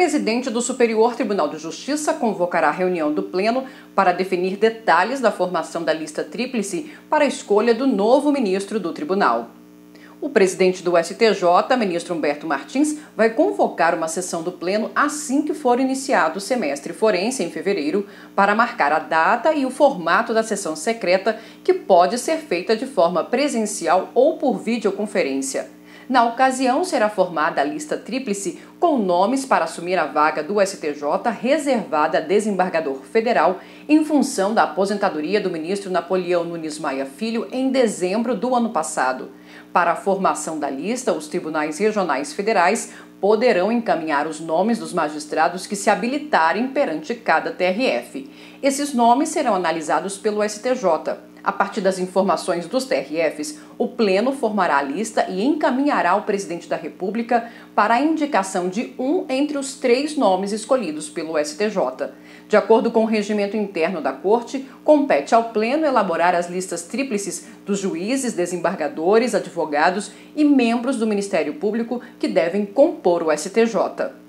presidente do Superior Tribunal de Justiça convocará a reunião do Pleno para definir detalhes da formação da lista tríplice para a escolha do novo ministro do tribunal. O presidente do STJ, ministro Humberto Martins, vai convocar uma sessão do Pleno assim que for iniciado o semestre forense, em fevereiro, para marcar a data e o formato da sessão secreta, que pode ser feita de forma presencial ou por videoconferência. Na ocasião, será formada a lista tríplice com nomes para assumir a vaga do STJ reservada a desembargador federal em função da aposentadoria do ministro Napoleão Nunes Maia Filho em dezembro do ano passado. Para a formação da lista, os tribunais regionais federais poderão encaminhar os nomes dos magistrados que se habilitarem perante cada TRF. Esses nomes serão analisados pelo STJ. A partir das informações dos TRFs, o Pleno formará a lista e encaminhará o presidente da República para a indicação de um entre os três nomes escolhidos pelo STJ. De acordo com o regimento interno da Corte, compete ao Pleno elaborar as listas tríplices dos juízes, desembargadores, advogados e membros do Ministério Público que devem compor o STJ.